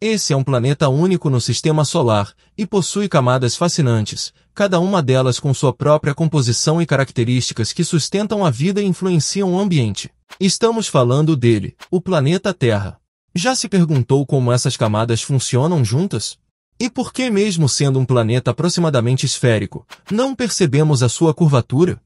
Esse é um planeta único no sistema solar e possui camadas fascinantes, cada uma delas com sua própria composição e características que sustentam a vida e influenciam o ambiente. Estamos falando dele, o planeta Terra. Já se perguntou como essas camadas funcionam juntas? E por que mesmo sendo um planeta aproximadamente esférico, não percebemos a sua curvatura?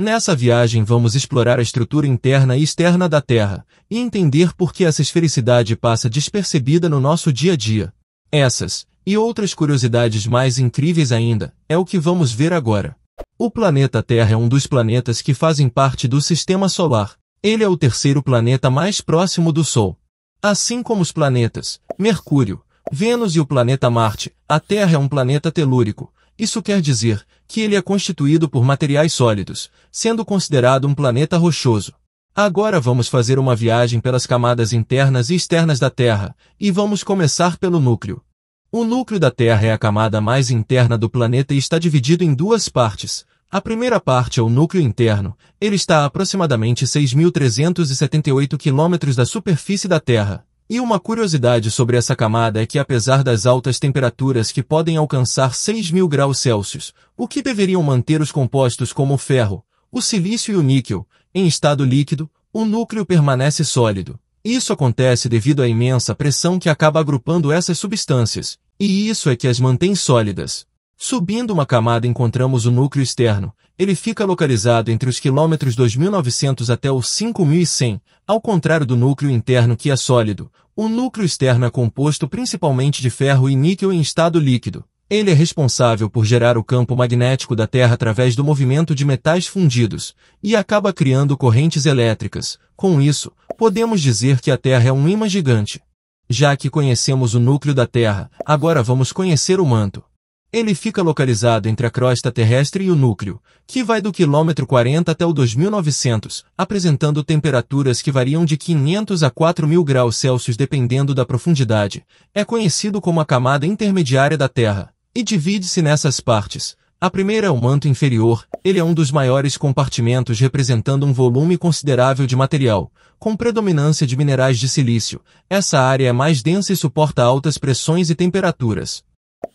Nessa viagem vamos explorar a estrutura interna e externa da Terra e entender por que essa esfericidade passa despercebida no nosso dia a dia. Essas e outras curiosidades mais incríveis ainda é o que vamos ver agora. O planeta Terra é um dos planetas que fazem parte do Sistema Solar. Ele é o terceiro planeta mais próximo do Sol. Assim como os planetas Mercúrio, Vênus e o planeta Marte, a Terra é um planeta telúrico, isso quer dizer que ele é constituído por materiais sólidos, sendo considerado um planeta rochoso. Agora vamos fazer uma viagem pelas camadas internas e externas da Terra, e vamos começar pelo núcleo. O núcleo da Terra é a camada mais interna do planeta e está dividido em duas partes. A primeira parte é o núcleo interno, ele está a aproximadamente 6.378 km da superfície da Terra, e uma curiosidade sobre essa camada é que apesar das altas temperaturas que podem alcançar 6.000 graus Celsius, o que deveriam manter os compostos como o ferro, o silício e o níquel, em estado líquido, o núcleo permanece sólido. Isso acontece devido à imensa pressão que acaba agrupando essas substâncias, e isso é que as mantém sólidas. Subindo uma camada encontramos o núcleo externo, ele fica localizado entre os quilômetros 2.900 até os 5.100, ao contrário do núcleo interno que é sólido. O núcleo externo é composto principalmente de ferro e níquel em estado líquido. Ele é responsável por gerar o campo magnético da Terra através do movimento de metais fundidos e acaba criando correntes elétricas. Com isso, podemos dizer que a Terra é um imã gigante. Já que conhecemos o núcleo da Terra, agora vamos conhecer o manto. Ele fica localizado entre a crosta terrestre e o núcleo, que vai do quilômetro 40 até o 2900, apresentando temperaturas que variam de 500 a 4000 graus Celsius dependendo da profundidade. É conhecido como a camada intermediária da Terra, e divide-se nessas partes. A primeira é o manto inferior, ele é um dos maiores compartimentos representando um volume considerável de material, com predominância de minerais de silício. Essa área é mais densa e suporta altas pressões e temperaturas.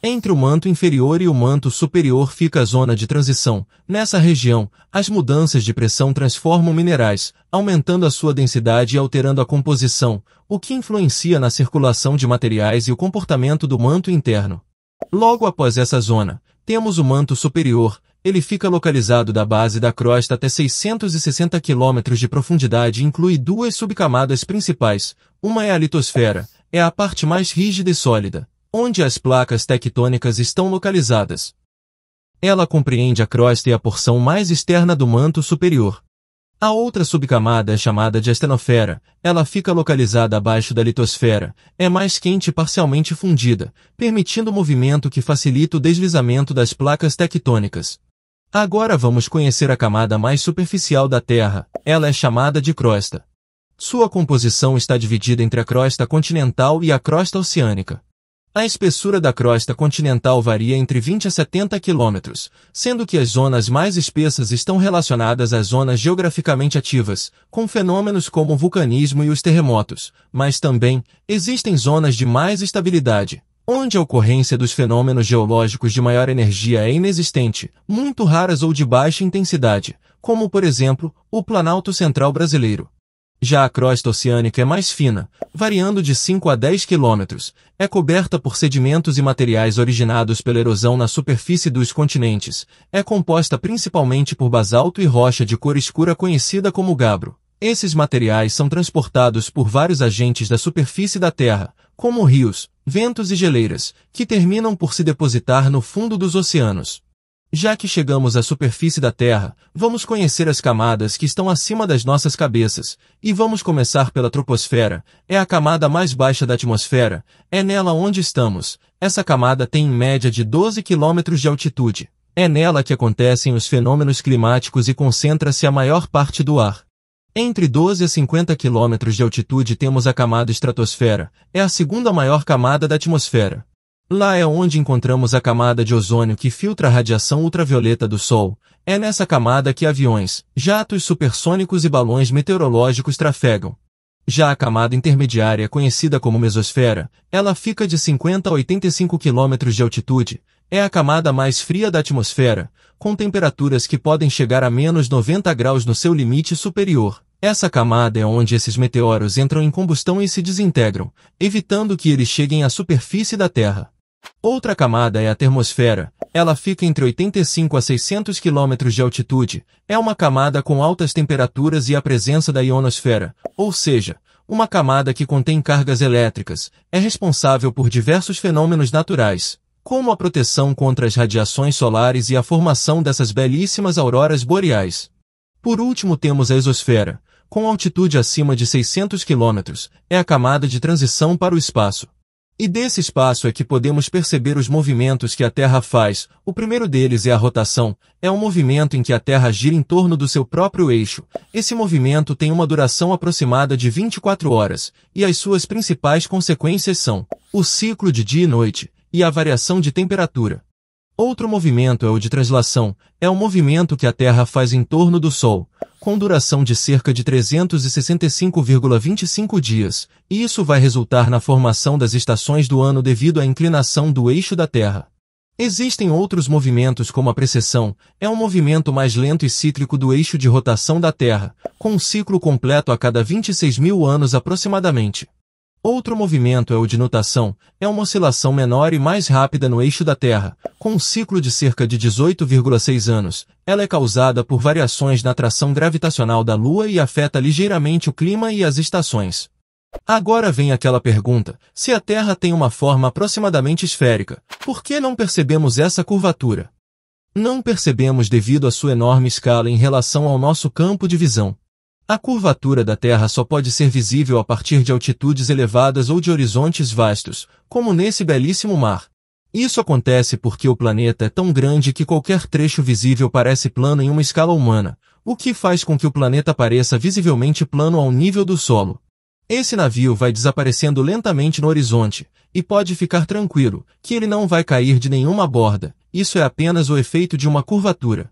Entre o manto inferior e o manto superior fica a zona de transição. Nessa região, as mudanças de pressão transformam minerais, aumentando a sua densidade e alterando a composição, o que influencia na circulação de materiais e o comportamento do manto interno. Logo após essa zona, temos o manto superior, ele fica localizado da base da crosta até 660 km de profundidade e inclui duas subcamadas principais, uma é a litosfera, é a parte mais rígida e sólida, onde as placas tectônicas estão localizadas. Ela compreende a crosta e a porção mais externa do manto superior. A outra subcamada é chamada de estenosfera. ela fica localizada abaixo da litosfera, é mais quente e parcialmente fundida, permitindo o movimento que facilita o deslizamento das placas tectônicas. Agora vamos conhecer a camada mais superficial da Terra, ela é chamada de crosta. Sua composição está dividida entre a crosta continental e a crosta oceânica. A espessura da crosta continental varia entre 20 a 70 km, sendo que as zonas mais espessas estão relacionadas às zonas geograficamente ativas, com fenômenos como o vulcanismo e os terremotos, mas também existem zonas de mais estabilidade, onde a ocorrência dos fenômenos geológicos de maior energia é inexistente, muito raras ou de baixa intensidade, como por exemplo, o Planalto Central Brasileiro, já a crosta oceânica é mais fina, variando de 5 a 10 quilômetros. É coberta por sedimentos e materiais originados pela erosão na superfície dos continentes. É composta principalmente por basalto e rocha de cor escura conhecida como gabro. Esses materiais são transportados por vários agentes da superfície da Terra, como rios, ventos e geleiras, que terminam por se depositar no fundo dos oceanos. Já que chegamos à superfície da Terra, vamos conhecer as camadas que estão acima das nossas cabeças, e vamos começar pela troposfera, é a camada mais baixa da atmosfera, é nela onde estamos. Essa camada tem em média de 12 quilômetros de altitude. É nela que acontecem os fenômenos climáticos e concentra-se a maior parte do ar. Entre 12 a 50 quilômetros de altitude temos a camada estratosfera, é a segunda maior camada da atmosfera. Lá é onde encontramos a camada de ozônio que filtra a radiação ultravioleta do Sol. É nessa camada que aviões, jatos supersônicos e balões meteorológicos trafegam. Já a camada intermediária, conhecida como mesosfera, ela fica de 50 a 85 km de altitude, é a camada mais fria da atmosfera, com temperaturas que podem chegar a menos 90 graus no seu limite superior. Essa camada é onde esses meteoros entram em combustão e se desintegram, evitando que eles cheguem à superfície da Terra. Outra camada é a termosfera. Ela fica entre 85 a 600 km de altitude. É uma camada com altas temperaturas e a presença da ionosfera, ou seja, uma camada que contém cargas elétricas. É responsável por diversos fenômenos naturais, como a proteção contra as radiações solares e a formação dessas belíssimas auroras boreais. Por último temos a exosfera. Com altitude acima de 600 km, é a camada de transição para o espaço. E desse espaço é que podemos perceber os movimentos que a Terra faz. O primeiro deles é a rotação, é um movimento em que a Terra gira em torno do seu próprio eixo. Esse movimento tem uma duração aproximada de 24 horas, e as suas principais consequências são o ciclo de dia e noite e a variação de temperatura. Outro movimento é o de translação, é o movimento que a Terra faz em torno do Sol, com duração de cerca de 365,25 dias, e isso vai resultar na formação das estações do ano devido à inclinação do eixo da Terra. Existem outros movimentos como a precessão, é um movimento mais lento e cíclico do eixo de rotação da Terra, com um ciclo completo a cada 26 mil anos aproximadamente. Outro movimento é o de nutação, é uma oscilação menor e mais rápida no eixo da Terra, com um ciclo de cerca de 18,6 anos. Ela é causada por variações na atração gravitacional da Lua e afeta ligeiramente o clima e as estações. Agora vem aquela pergunta, se a Terra tem uma forma aproximadamente esférica, por que não percebemos essa curvatura? Não percebemos devido à sua enorme escala em relação ao nosso campo de visão. A curvatura da Terra só pode ser visível a partir de altitudes elevadas ou de horizontes vastos, como nesse belíssimo mar. Isso acontece porque o planeta é tão grande que qualquer trecho visível parece plano em uma escala humana, o que faz com que o planeta pareça visivelmente plano ao nível do solo. Esse navio vai desaparecendo lentamente no horizonte, e pode ficar tranquilo, que ele não vai cair de nenhuma borda, isso é apenas o efeito de uma curvatura.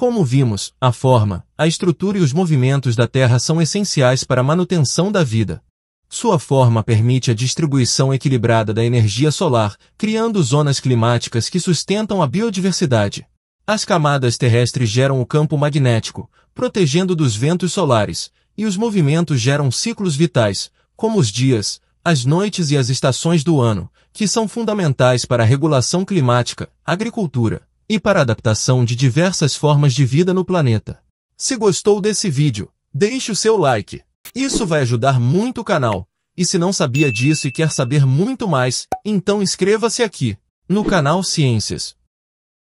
Como vimos, a forma, a estrutura e os movimentos da Terra são essenciais para a manutenção da vida. Sua forma permite a distribuição equilibrada da energia solar, criando zonas climáticas que sustentam a biodiversidade. As camadas terrestres geram o campo magnético, protegendo dos ventos solares, e os movimentos geram ciclos vitais, como os dias, as noites e as estações do ano, que são fundamentais para a regulação climática, agricultura, e para a adaptação de diversas formas de vida no planeta. Se gostou desse vídeo, deixe o seu like. Isso vai ajudar muito o canal, e se não sabia disso e quer saber muito mais, então inscreva-se aqui, no canal Ciências.